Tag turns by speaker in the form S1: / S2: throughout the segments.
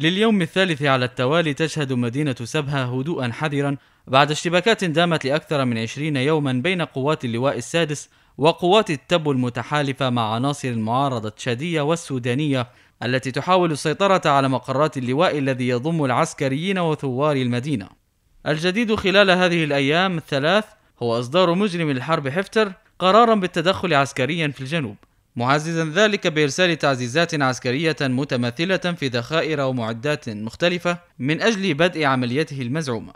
S1: لليوم الثالث على التوالي تشهد مدينة سبها هدوءا حذرا بعد اشتباكات دامت لأكثر من 20 يوما بين قوات اللواء السادس وقوات التبو المتحالفة مع عناصر المعارضة التشادية والسودانية التي تحاول السيطرة على مقرات اللواء الذي يضم العسكريين وثوار المدينة. الجديد خلال هذه الأيام الثلاث هو إصدار مجرم الحرب حفتر قرارا بالتدخل عسكريا في الجنوب معززا ذلك بإرسال تعزيزات عسكرية متمثلة في ذخائر ومعدات مختلفة من أجل بدء عمليته المزعومة.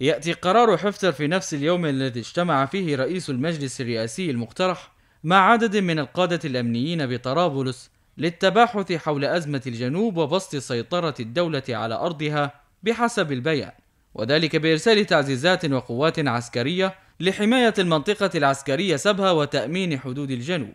S1: يأتي قرار حفتر في نفس اليوم الذي اجتمع فيه رئيس المجلس الرئاسي المقترح مع عدد من القادة الأمنيين بطرابلس للتباحث حول أزمة الجنوب وبسط سيطرة الدولة على أرضها بحسب البيان، وذلك بإرسال تعزيزات وقوات عسكرية لحماية المنطقة العسكرية سبها وتأمين حدود الجنوب.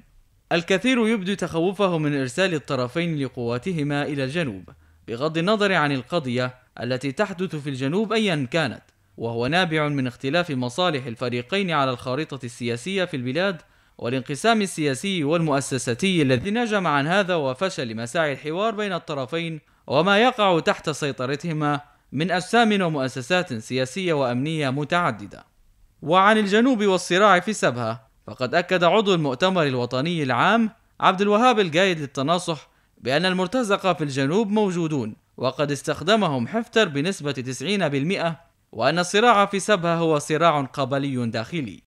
S1: الكثير يبدو تخوفه من ارسال الطرفين لقواتهما الى الجنوب بغض النظر عن القضيه التي تحدث في الجنوب ايا كانت وهو نابع من اختلاف مصالح الفريقين على الخارطه السياسيه في البلاد والانقسام السياسي والمؤسساتي الذي نجم عن هذا وفشل مساعي الحوار بين الطرفين وما يقع تحت سيطرتهما من أجسام ومؤسسات سياسية وأمنية متعددة. وعن الجنوب والصراع في سبها فقد أكد عضو المؤتمر الوطني العام عبد الوهاب الجايد للتناصح بأن المرتزقة في الجنوب موجودون وقد استخدمهم حفتر بنسبة 90% وأن الصراع في سبها هو صراع قبلي داخلي